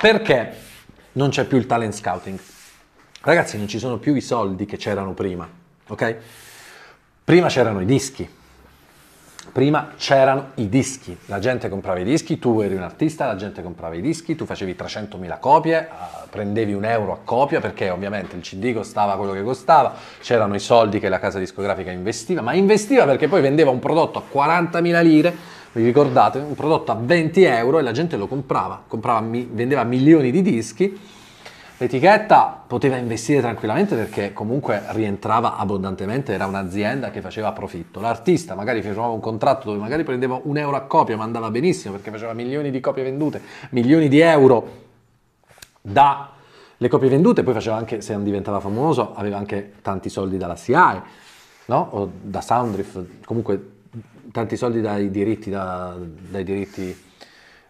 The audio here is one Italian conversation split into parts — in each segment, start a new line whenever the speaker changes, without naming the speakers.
Perché non c'è più il talent scouting? Ragazzi, non ci sono più i soldi che c'erano prima, ok? Prima c'erano i dischi. Prima c'erano i dischi, la gente comprava i dischi, tu eri un artista, la gente comprava i dischi, tu facevi 300.000 copie, eh, prendevi un euro a copia perché ovviamente il CD costava quello che costava, c'erano i soldi che la casa discografica investiva, ma investiva perché poi vendeva un prodotto a 40.000 lire vi ricordate? Un prodotto a 20 euro e la gente lo comprava, comprava vendeva milioni di dischi. L'etichetta poteva investire tranquillamente perché comunque rientrava abbondantemente, era un'azienda che faceva profitto. L'artista magari firmava un contratto dove magari prendeva un euro a copia, ma andava benissimo perché faceva milioni di copie vendute, milioni di euro dalle copie vendute, poi faceva anche, se non diventava famoso, aveva anche tanti soldi dalla SIAE, no? O da Soundriff, comunque tanti soldi dai diritti, da, dai diritti,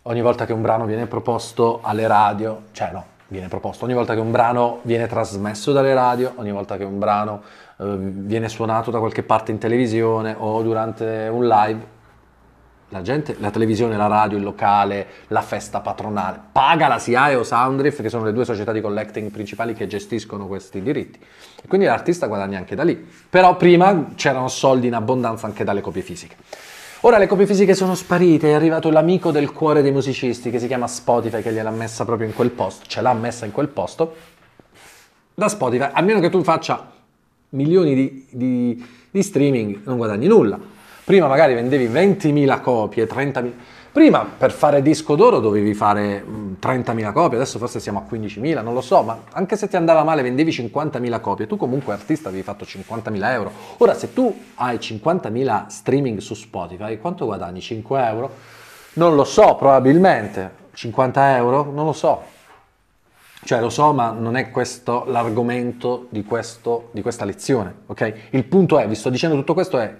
ogni volta che un brano viene proposto alle radio, cioè no, viene proposto, ogni volta che un brano viene trasmesso dalle radio, ogni volta che un brano eh, viene suonato da qualche parte in televisione o durante un live, la gente, la televisione, la radio, il locale, la festa patronale, paga la SIAE o Soundriff, che sono le due società di collecting principali che gestiscono questi diritti. E quindi l'artista guadagna anche da lì. Però prima c'erano soldi in abbondanza anche dalle copie fisiche. Ora le copie fisiche sono sparite, è arrivato l'amico del cuore dei musicisti che si chiama Spotify che gliel'ha messa proprio in quel posto, ce l'ha messa in quel posto. Da Spotify, a meno che tu faccia milioni di, di, di streaming, non guadagni nulla Prima magari vendevi 20.000 copie, 30.000. Prima per fare disco d'oro dovevi fare 30.000 copie, adesso forse siamo a 15.000, non lo so, ma anche se ti andava male vendevi 50.000 copie, tu comunque artista avevi fatto 50.000 euro. Ora se tu hai 50.000 streaming su Spotify, quanto guadagni? 5 euro? Non lo so, probabilmente. 50 euro? Non lo so. Cioè lo so, ma non è questo l'argomento di, questo, di questa lezione, ok? Il punto è, vi sto dicendo tutto questo, è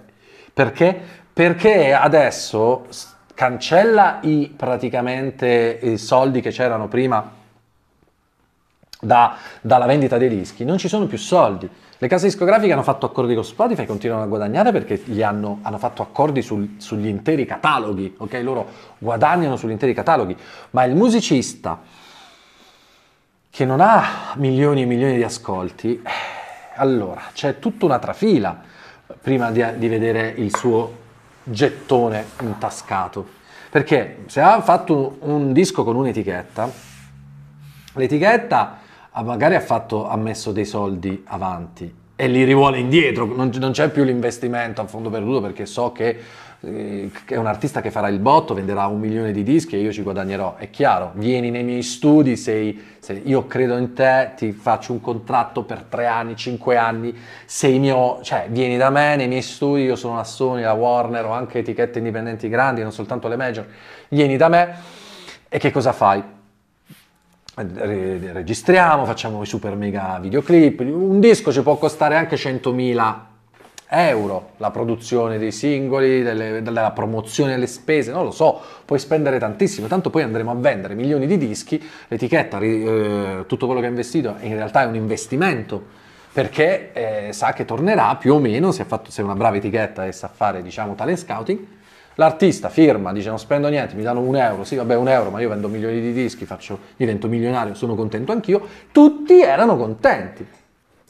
perché? Perché adesso cancella i, praticamente i soldi che c'erano prima da, dalla vendita dei dischi, non ci sono più soldi. Le case discografiche hanno fatto accordi con Spotify, continuano a guadagnare perché hanno, hanno, fatto accordi sul, sugli interi cataloghi, ok? Loro guadagnano sugli interi cataloghi, ma il musicista che non ha milioni e milioni di ascolti, eh, allora c'è tutta una trafila prima di, di vedere il suo gettone intascato. Perché se ha fatto un disco con un'etichetta, l'etichetta magari ha, fatto, ha messo dei soldi avanti e li rivuole indietro, non, non c'è più l'investimento a fondo perduto perché so che eh, è un artista che farà il botto, venderà un milione di dischi e io ci guadagnerò, è chiaro, vieni nei miei studi, sei, sei, io credo in te, ti faccio un contratto per tre anni, cinque anni, sei mio, cioè vieni da me nei miei studi, io sono la Sony, la Warner o anche etichette indipendenti grandi, non soltanto le major, vieni da me e che cosa fai? registriamo, facciamo i super mega videoclip, un disco ci può costare anche 100.000 euro la produzione dei singoli, delle, della promozione delle spese, non lo so, puoi spendere tantissimo, tanto poi andremo a vendere milioni di dischi, l'etichetta, eh, tutto quello che ha investito in realtà è un investimento perché eh, sa che tornerà più o meno, se, fatto, se è una brava etichetta e sa fare diciamo talent scouting, l'artista firma, dice non spendo niente, mi danno un euro, sì vabbè un euro, ma io vendo milioni di dischi, faccio, divento milionario, sono contento anch'io, tutti erano contenti.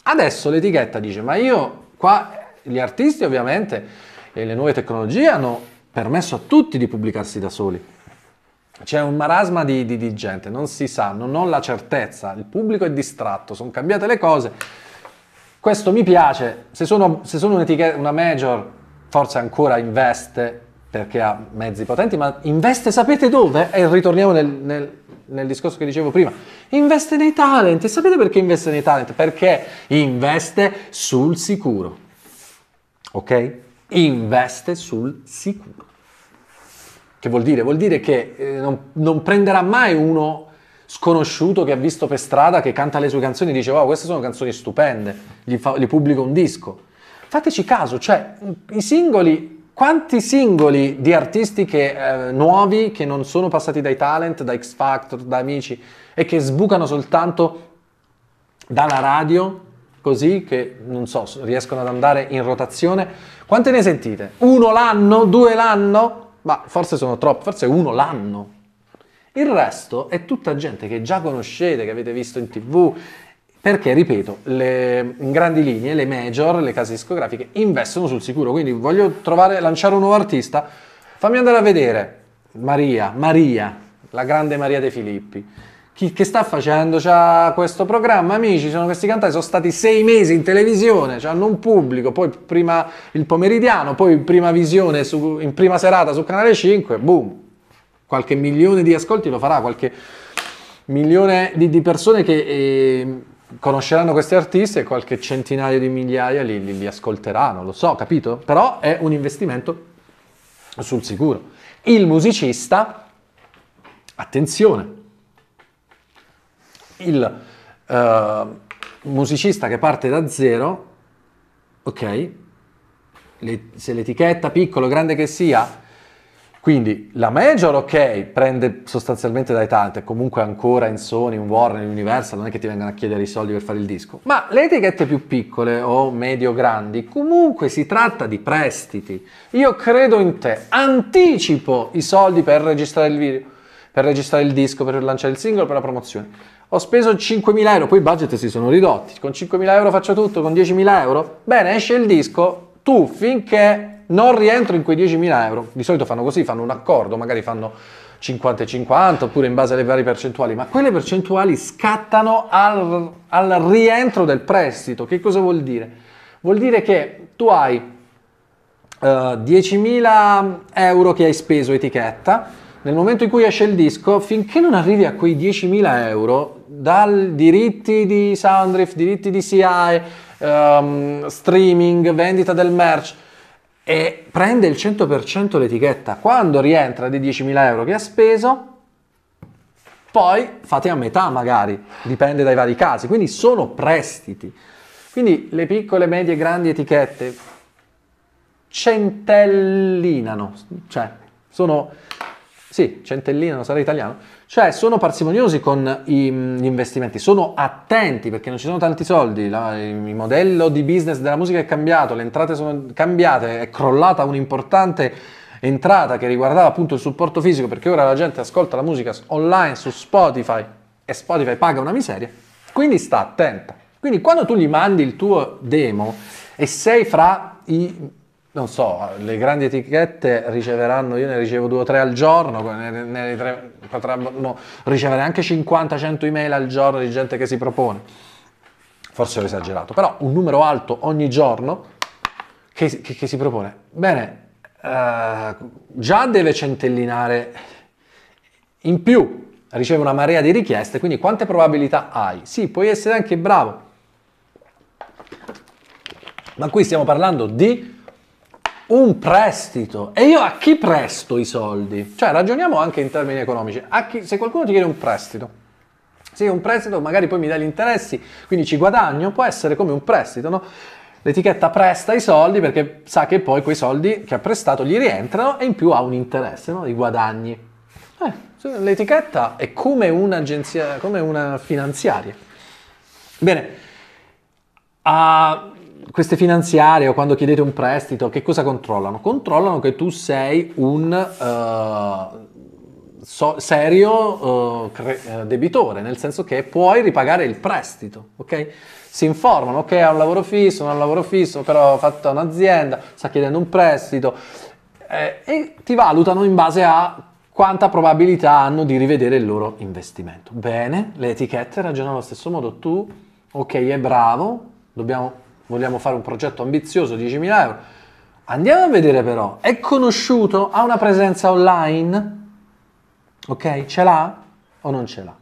Adesso l'etichetta dice ma io qua gli artisti ovviamente e le nuove tecnologie hanno permesso a tutti di pubblicarsi da soli. C'è un marasma di, di, di gente, non si sa, non ho la certezza, il pubblico è distratto, sono cambiate le cose. Questo mi piace, se sono, se sono una major forse ancora investe perché ha mezzi potenti, ma investe sapete dove? E ritorniamo nel, nel, nel, discorso che dicevo prima, investe nei talent, sapete perché investe nei talent? Perché investe sul sicuro ok? Investe sul sicuro. Che vuol dire? Vuol dire che eh, non, non, prenderà mai uno sconosciuto che ha visto per strada, che canta le sue canzoni e dice wow, queste sono canzoni stupende, gli, fa, gli pubblico un disco. Fateci caso, cioè i singoli quanti singoli di artisti che, eh, nuovi che non sono passati dai talent, da X Factor, da amici e che sbucano soltanto dalla radio così che non so, riescono ad andare in rotazione. Quante ne sentite? Uno l'anno? Due l'anno? Ma forse sono troppi, forse uno l'anno. Il resto è tutta gente che già conoscete, che avete visto in tv, perché, ripeto, le, in grandi linee le major, le case discografiche, investono sul sicuro. Quindi voglio trovare, lanciare un nuovo artista, fammi andare a vedere Maria, Maria, la grande Maria De Filippi chi, che sta facendo c'ha questo programma, amici, ci sono questi cantanti, sono stati sei mesi in televisione, hanno un pubblico, poi prima il pomeridiano, poi in prima visione su, in prima serata su Canale 5, boom, qualche milione di ascolti lo farà, qualche milione di, di persone che eh, conosceranno questi artisti e qualche centinaio di migliaia li, li, li ascolteranno, lo so, capito? Però è un investimento sul sicuro. Il musicista, attenzione, il eh, musicista che parte da zero, ok, le, se l'etichetta piccolo o grande che sia, quindi la major, ok, prende sostanzialmente dai tante, comunque ancora in Sony, in Warner, in Universal, non è che ti vengano a chiedere i soldi per fare il disco. Ma le etichette più piccole o medio-grandi, comunque si tratta di prestiti. Io credo in te, anticipo i soldi per registrare il video, per registrare il disco, per lanciare il singolo, per la promozione ho speso 5.000 euro, poi i budget si sono ridotti, con 5.000 euro faccio tutto, con 10.000 euro, bene, esce il disco, tu finché non rientro in quei 10.000 euro, di solito fanno così, fanno un accordo, magari fanno 50 e 50 oppure in base alle varie percentuali, ma quelle percentuali scattano al, al rientro del prestito, che cosa vuol dire? Vuol dire che tu hai uh, eh, 10.000 euro che hai speso etichetta, nel momento in cui esce il disco, finché non arrivi a quei 10.000 euro, dal diritti di Soundriff, diritti di CI, um, ehm, streaming, vendita del merch, e prende il 100% l'etichetta. Quando rientra dei 10.000 euro che ha speso, poi fate a metà magari, dipende dai vari casi, quindi sono prestiti. Quindi le piccole, medie grandi etichette centellinano, cioè sono sì, centellina, non sarà italiano. Cioè, sono parsimoniosi con i, gli investimenti, sono attenti perché non ci sono tanti soldi, la, il, il modello di business della musica è cambiato, le entrate sono cambiate, è crollata un'importante entrata che riguardava appunto il supporto fisico perché ora la gente ascolta la musica online su Spotify e Spotify paga una miseria, quindi sta attenta. Quindi quando tu gli mandi il tuo demo e sei fra i non so, le grandi etichette riceveranno, io ne ricevo due o tre al giorno, ne, ne, tre, potremmo ricevere anche 50-100 email al giorno di gente che si propone. Forse ho esagerato, però un numero alto ogni giorno che, che, che si propone. Bene, eh, già deve centellinare in più, riceve una marea di richieste, quindi quante probabilità hai? Sì, puoi essere anche bravo, ma qui stiamo parlando di un prestito. E io a chi presto i soldi? Cioè, ragioniamo anche in termini economici. A Chi, se qualcuno ti chiede un prestito, se un prestito magari poi mi dai gli interessi, quindi ci guadagno, può essere come un prestito, no? L'etichetta presta i soldi perché sa che poi quei soldi che ha prestato gli rientrano e in più ha un interesse, no? I guadagni. Eh, l'etichetta è come un'agenzia, come una finanziaria. Bene, uh, queste finanziarie o quando chiedete un prestito, che cosa controllano? Controllano che tu sei un uh, so, serio uh, cre- eh, debitore, nel senso che puoi ripagare il prestito, ok? Si informano, ok, ha un lavoro fisso, non ha un lavoro fisso, però ha fatto un'azienda, sta chiedendo un prestito eh, e ti valutano in base a quanta probabilità hanno di rivedere il loro investimento. Bene, le etichette ragionano allo stesso modo, tu, ok, è bravo, dobbiamo vogliamo fare un progetto ambizioso, 10.000 euro. Andiamo a vedere però, è conosciuto? Ha una presenza online? Ok, ce l'ha o non ce l'ha?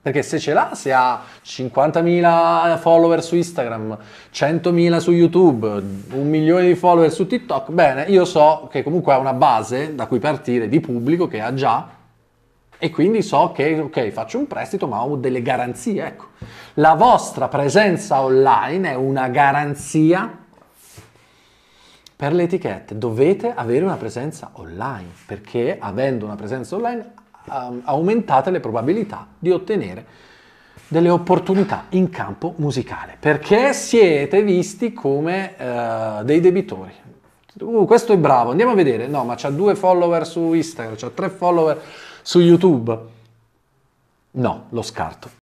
Perché se ce l'ha, se ha 50.000 follower su Instagram, 100.000 su YouTube, un milione di follower su TikTok, bene, io so che comunque ha una base da cui partire di pubblico che ha già e quindi so che ok, faccio un prestito ma ho delle garanzie, ecco. La vostra presenza online è una garanzia per le etichette. Dovete avere una presenza online perché avendo una presenza online ehm, aumentate le probabilità di ottenere delle opportunità in campo musicale perché siete visti come uh, dei debitori. Uh, questo è bravo, andiamo a vedere. No, ma c'ha due follower su Instagram, c'ha tre follower su YouTube? No, lo scarto.